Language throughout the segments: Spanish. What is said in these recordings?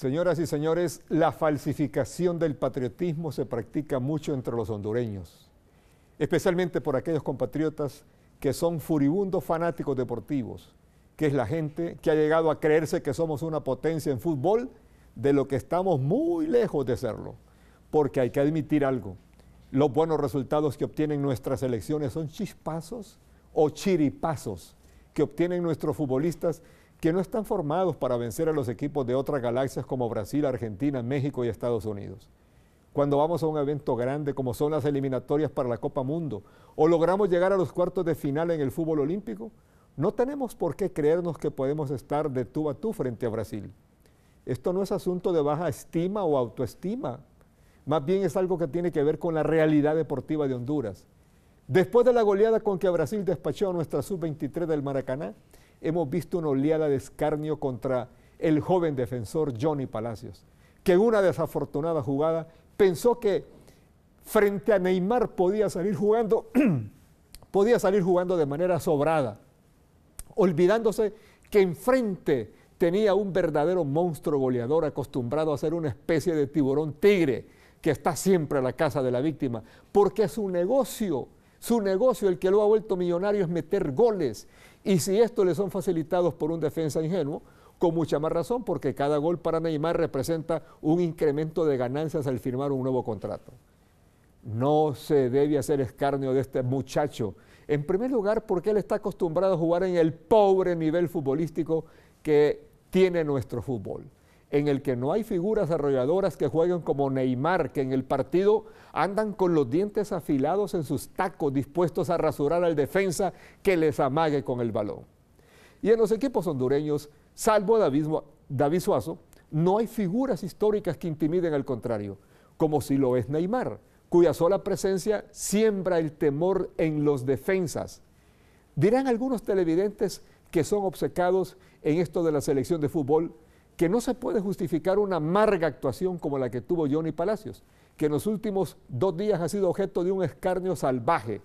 Señoras y señores, la falsificación del patriotismo se practica mucho entre los hondureños, especialmente por aquellos compatriotas que son furibundos fanáticos deportivos, que es la gente que ha llegado a creerse que somos una potencia en fútbol, de lo que estamos muy lejos de serlo, porque hay que admitir algo, los buenos resultados que obtienen nuestras elecciones son chispazos o chiripazos que obtienen nuestros futbolistas que no están formados para vencer a los equipos de otras galaxias como Brasil, Argentina, México y Estados Unidos. Cuando vamos a un evento grande como son las eliminatorias para la Copa Mundo o logramos llegar a los cuartos de final en el fútbol olímpico, no tenemos por qué creernos que podemos estar de tú a tú frente a Brasil. Esto no es asunto de baja estima o autoestima, más bien es algo que tiene que ver con la realidad deportiva de Honduras. Después de la goleada con que Brasil despachó a nuestra sub-23 del Maracaná, hemos visto una oleada de escarnio contra el joven defensor Johnny Palacios, que en una desafortunada jugada pensó que frente a Neymar podía salir jugando, podía salir jugando de manera sobrada, olvidándose que enfrente tenía un verdadero monstruo goleador acostumbrado a ser una especie de tiburón tigre que está siempre a la casa de la víctima, porque su negocio su negocio, el que lo ha vuelto millonario, es meter goles. Y si esto le son facilitados por un defensa ingenuo, con mucha más razón, porque cada gol para Neymar representa un incremento de ganancias al firmar un nuevo contrato. No se debe hacer escarnio de este muchacho. En primer lugar, porque él está acostumbrado a jugar en el pobre nivel futbolístico que tiene nuestro fútbol en el que no hay figuras arrolladoras que jueguen como Neymar, que en el partido andan con los dientes afilados en sus tacos, dispuestos a rasurar al defensa que les amague con el balón. Y en los equipos hondureños, salvo David, David Suazo, no hay figuras históricas que intimiden al contrario, como si lo es Neymar, cuya sola presencia siembra el temor en los defensas. Dirán algunos televidentes que son obcecados en esto de la selección de fútbol que no se puede justificar una amarga actuación como la que tuvo Johnny Palacios, que en los últimos dos días ha sido objeto de un escarnio salvaje,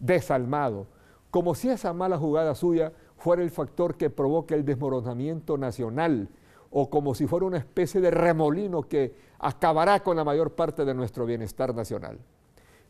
desalmado, como si esa mala jugada suya fuera el factor que provoca el desmoronamiento nacional, o como si fuera una especie de remolino que acabará con la mayor parte de nuestro bienestar nacional.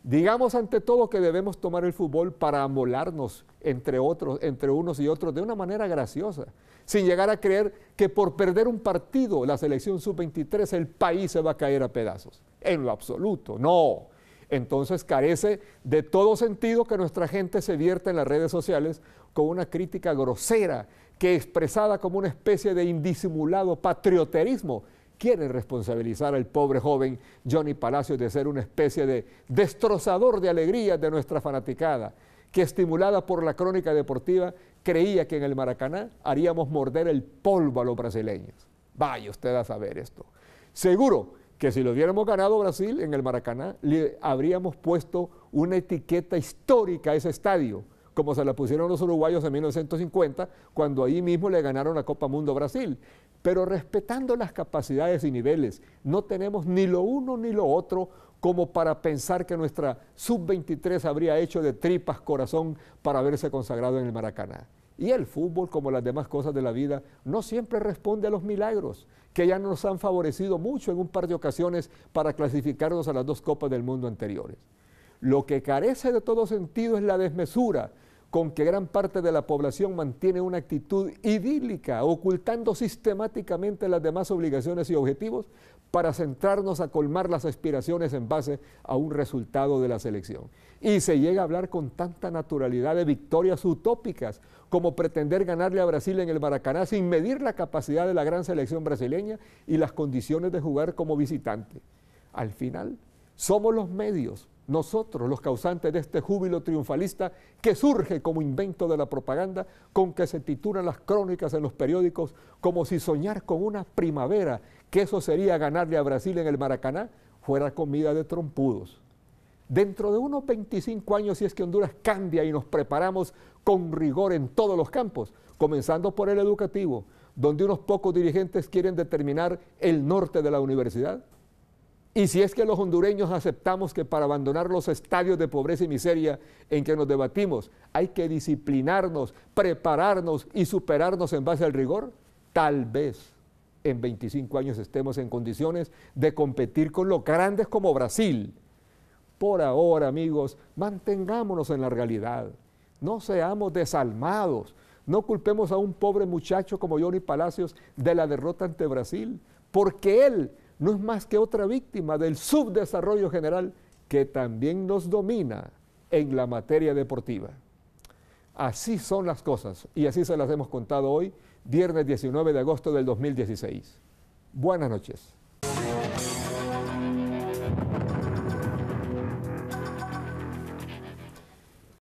Digamos ante todo que debemos tomar el fútbol para amolarnos entre otros, entre unos y otros de una manera graciosa, sin llegar a creer que por perder un partido la selección sub-23 el país se va a caer a pedazos. En lo absoluto, no. Entonces carece de todo sentido que nuestra gente se vierta en las redes sociales con una crítica grosera que expresada como una especie de indisimulado patrioterismo quieren responsabilizar al pobre joven Johnny Palacios de ser una especie de destrozador de alegrías de nuestra fanaticada, que estimulada por la crónica deportiva creía que en el Maracaná haríamos morder el polvo a los brasileños. Vaya usted a saber esto. Seguro que si lo hubiéramos ganado Brasil en el Maracaná, le habríamos puesto una etiqueta histórica a ese estadio como se la pusieron los uruguayos en 1950, cuando ahí mismo le ganaron la Copa Mundo Brasil. Pero respetando las capacidades y niveles, no tenemos ni lo uno ni lo otro como para pensar que nuestra sub-23 habría hecho de tripas corazón para haberse consagrado en el Maracaná. Y el fútbol, como las demás cosas de la vida, no siempre responde a los milagros, que ya nos han favorecido mucho en un par de ocasiones para clasificarnos a las dos Copas del Mundo anteriores. Lo que carece de todo sentido es la desmesura con que gran parte de la población mantiene una actitud idílica, ocultando sistemáticamente las demás obligaciones y objetivos para centrarnos a colmar las aspiraciones en base a un resultado de la selección. Y se llega a hablar con tanta naturalidad de victorias utópicas como pretender ganarle a Brasil en el Maracaná sin medir la capacidad de la gran selección brasileña y las condiciones de jugar como visitante. Al final, somos los medios nosotros los causantes de este júbilo triunfalista que surge como invento de la propaganda con que se titulan las crónicas en los periódicos como si soñar con una primavera, que eso sería ganarle a Brasil en el Maracaná, fuera comida de trompudos. Dentro de unos 25 años, si es que Honduras cambia y nos preparamos con rigor en todos los campos, comenzando por el educativo, donde unos pocos dirigentes quieren determinar el norte de la universidad, y si es que los hondureños aceptamos que para abandonar los estadios de pobreza y miseria en que nos debatimos hay que disciplinarnos, prepararnos y superarnos en base al rigor, tal vez en 25 años estemos en condiciones de competir con los grandes como Brasil. Por ahora, amigos, mantengámonos en la realidad. No seamos desalmados. No culpemos a un pobre muchacho como Johnny Palacios de la derrota ante Brasil, porque él no es más que otra víctima del subdesarrollo general que también nos domina en la materia deportiva. Así son las cosas y así se las hemos contado hoy, viernes 19 de agosto del 2016. Buenas noches.